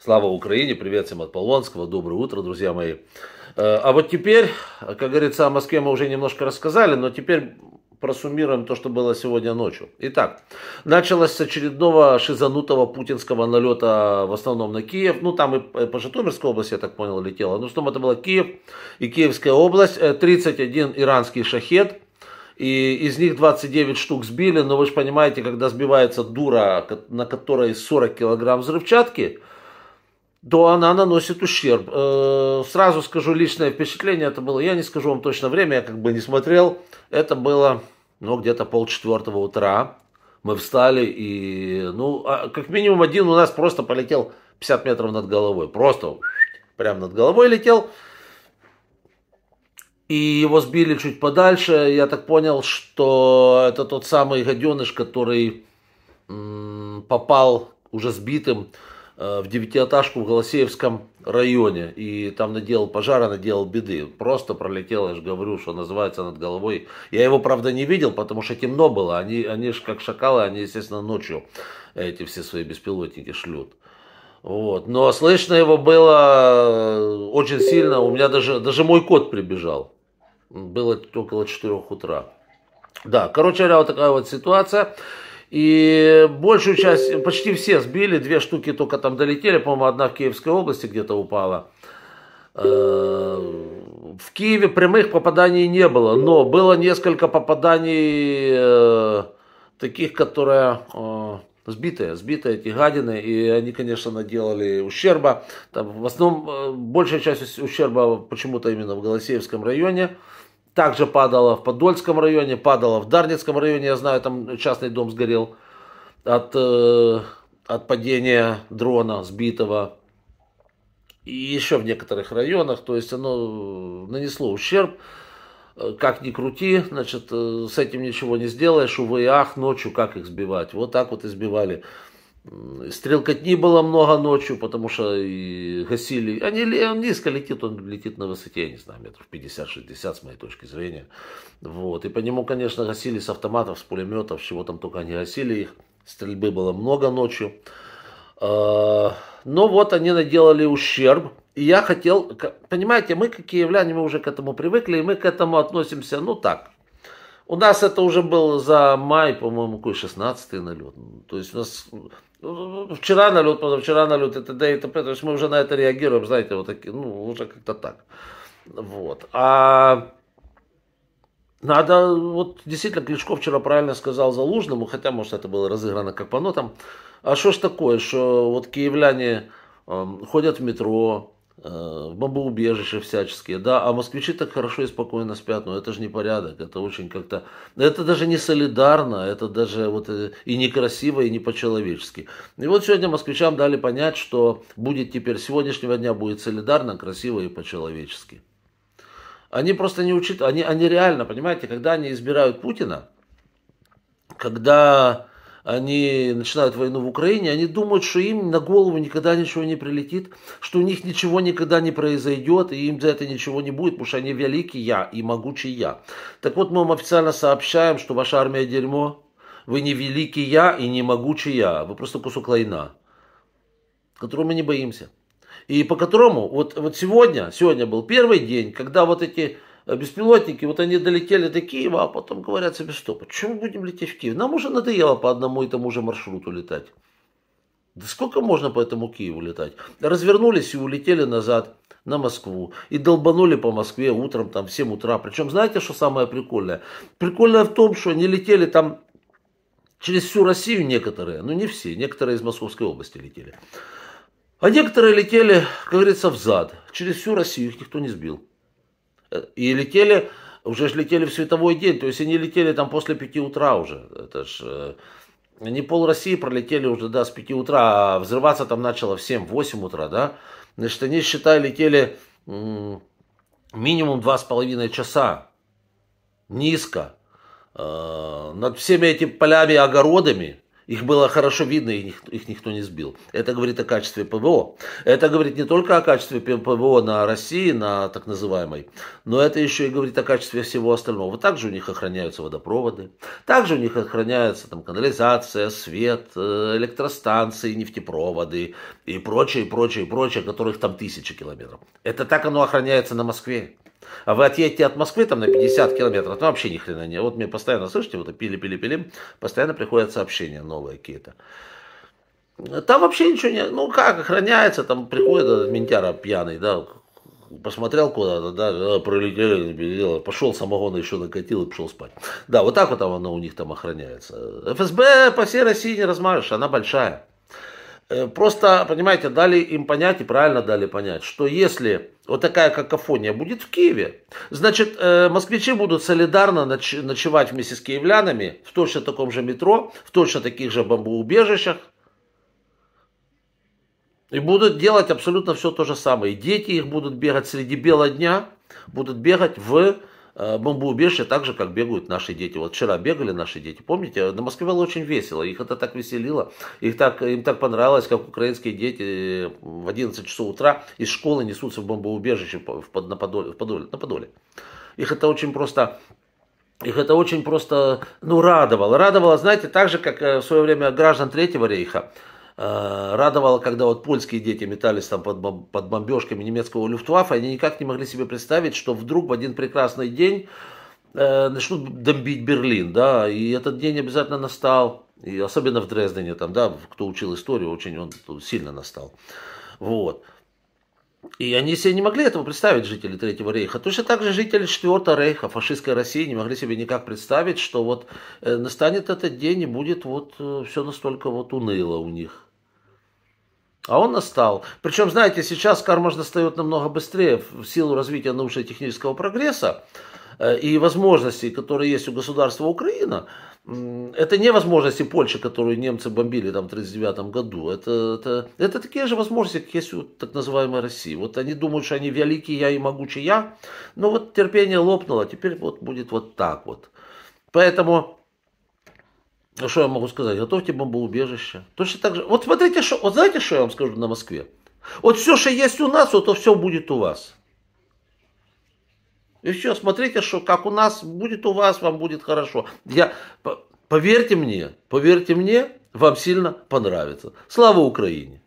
Слава Украине, привет всем от Полонского, доброе утро, друзья мои. Э, а вот теперь, как говорится, о Москве мы уже немножко рассказали, но теперь просуммируем то, что было сегодня ночью. Итак, началось с очередного шизанутого путинского налета в основном на Киев. Ну, там и по Житомирской области, я так понял, летело. Ну, что это было Киев и Киевская область. 31 э, иранский шахет. И из них 29 штук сбили. Но вы же понимаете, когда сбивается дура, на которой 40 килограмм взрывчатки, да, она наносит ущерб. Э, сразу скажу, личное впечатление это было, я не скажу вам точно время, я как бы не смотрел. Это было, ну, где-то полчетвертого утра. Мы встали и, ну, а, как минимум один у нас просто полетел 50 метров над головой. Просто прям над головой летел. И его сбили чуть подальше. Я так понял, что это тот самый гаденыш, который м- попал уже сбитым Э, в девятиэтажку в Голосеевском районе. И там наделал пожара, наделал беды. Просто пролетел, я же говорю, что называется, над головой. Я его, правда, не видел, потому что темно было. Они, они же как шакалы, они, естественно, ночью эти все свои беспилотники шлют. Вот. Но слышно его было э, очень сильно. У меня даже, даже мой кот прибежал. Было около 4 утра. Да, короче говоря, вот такая вот ситуация. И большую часть, почти все сбили, две штуки только там долетели, по-моему, одна в Киевской области где-то упала. Э, в Киеве прямых попаданий не было, но было несколько попаданий э, таких, которые э, сбитые, сбитые эти гадины, и они, конечно, наделали ущерба. Там, в основном, большая часть ущерба почему-то именно в Голосеевском районе также падало в Подольском районе, падало в Дарницком районе, я знаю, там частный дом сгорел от, э, от падения дрона сбитого. И еще в некоторых районах, то есть оно э, нанесло ущерб. Э, как ни крути, значит, с этим ничего не сделаешь, увы и ах, ночью как их сбивать. Вот так вот избивали. Стрелкотни было много ночью, потому что гасили. Они, он низко летит, он летит на высоте, я не знаю, метров 50-60 с моей точки зрения. Вот. И по нему, конечно, гасили с автоматов, с пулеметов, чего там только они гасили их. Стрельбы было много ночью. А, но вот они наделали ущерб. И я хотел, понимаете, мы, как киевляне, мы уже к этому привыкли, и мы к этому относимся, ну так, у нас это уже был за май, по-моему, какой 16 налет. То есть у нас вчера налет, позавчера налет и т.д. и т.п. То есть мы уже на это реагируем, знаете, вот такие, ну, уже как-то так. Вот. А надо, вот действительно, Кличков вчера правильно сказал Залужному, хотя, может, это было разыграно как по нотам. А что ж такое, что вот киевляне э, ходят в метро, Э, бомбоубежища всяческие, да, а москвичи так хорошо и спокойно спят, но это же не порядок, это очень как-то, это даже не солидарно, это даже вот э, и некрасиво, и не по-человечески. И вот сегодня москвичам дали понять, что будет теперь, сегодняшнего дня будет солидарно, красиво и по-человечески. Они просто не учитывают, они, они реально, понимаете, когда они избирают Путина, когда они начинают войну в Украине, они думают, что им на голову никогда ничего не прилетит, что у них ничего никогда не произойдет, и им за это ничего не будет, потому что они великий я и могучий я. Так вот, мы вам официально сообщаем, что ваша армия дерьмо, вы не великий я и не могучий я, вы просто кусок лайна, которого мы не боимся. И по которому, вот, вот сегодня, сегодня был первый день, когда вот эти Э, беспилотники, вот они долетели до Киева, а потом говорят себе, стоп, почему а мы будем лететь в Киев? Нам уже надоело по одному и тому же маршруту летать. Да сколько можно по этому Киеву летать? Развернулись и улетели назад на Москву. И долбанули по Москве утром, там, в 7 утра. Причем, знаете, что самое прикольное? Прикольное в том, что они летели там через всю Россию некоторые, ну не все, некоторые из Московской области летели. А некоторые летели, как говорится, в зад. Через всю Россию их никто не сбил. И летели, уже ж летели в световой день, то есть они летели там после пяти утра уже. Это ж э, не пол России пролетели уже, да, с 5 утра, а взрываться там начало в семь-восемь утра, да. Значит, они, считай, летели минимум два с половиной часа низко э, над всеми этими полями и огородами, их было хорошо видно, их, их никто не сбил. Это говорит о качестве ПВО. Это говорит не только о качестве ПВО на России, на так называемой, но это еще и говорит о качестве всего остального. вот Также у них охраняются водопроводы, также у них охраняется там, канализация, свет, э, электростанции, нефтепроводы и прочее, прочее, прочее, которых там тысячи километров. Это так оно охраняется на Москве. А вы отъедете от Москвы там на 50 километров, там вообще ни хрена нет. Вот мне постоянно, слышите, вот пили-пили-пилим, постоянно приходят сообщения новые какие-то. Там вообще ничего нет. ну как, охраняется, там приходит ментяра пьяный, да, посмотрел куда-то, да, э, пролетел, пошел самогон еще накатил и пошел спать. Да, вот так вот там оно у них там охраняется. Э, ФСБ по всей России не размажешь, она большая. Э, просто, понимаете, дали им понять и правильно дали понять, что если вот такая какофония будет в Киеве, значит, э, москвичи будут солидарно ночевать вместе с киевлянами в точно таком же метро, в точно таких же бомбоубежищах. И будут делать абсолютно все то же самое. И дети их будут бегать среди бела дня, будут бегать в Э, бомбоубежище так же, как бегают наши дети. Вот вчера бегали наши дети, помните? На Москве было очень весело, их это так веселило, их так, им так понравилось, как украинские дети э, в 11 часов утра из школы несутся в бомбоубежище на Подоле. В Подоле, на Подоле. Их это очень просто их это очень просто, ну, радовало. Радовало, знаете, так же, как э, в свое время граждан Третьего рейха Э, радовало, когда вот польские дети метались там под, под бомбежками немецкого люфтваффе, они никак не могли себе представить, что вдруг в один прекрасный день э, начнут бомбить Берлин, да, и этот день обязательно настал, и особенно в Дрездене там, да, кто учил историю, очень он сильно настал, вот. И они себе не могли этого представить, жители Третьего Рейха. Точно так же жители Четвертого Рейха, фашистской России, не могли себе никак представить, что вот э, настанет этот день и будет вот э, все настолько вот уныло у них. А он настал. Причем, знаете, сейчас карма же достает намного быстрее в силу развития научно-технического прогресса э, и возможностей, которые есть у государства Украина, это не возможности Польши, которую немцы бомбили там в 1939 году. Это, это, это такие же возможности, как есть у так называемой России. Вот они думают, что они великие, я и могучий я, но вот терпение лопнуло, теперь вот будет вот так вот. Поэтому ну что я могу сказать? Готовьте бомбоубежище. Точно так же. Вот смотрите, что, вот знаете, что я вам скажу на Москве? Вот все, что есть у нас, вот то все будет у вас. И все, смотрите, что как у нас будет у вас, вам будет хорошо. Я, поверьте мне, поверьте мне, вам сильно понравится. Слава Украине!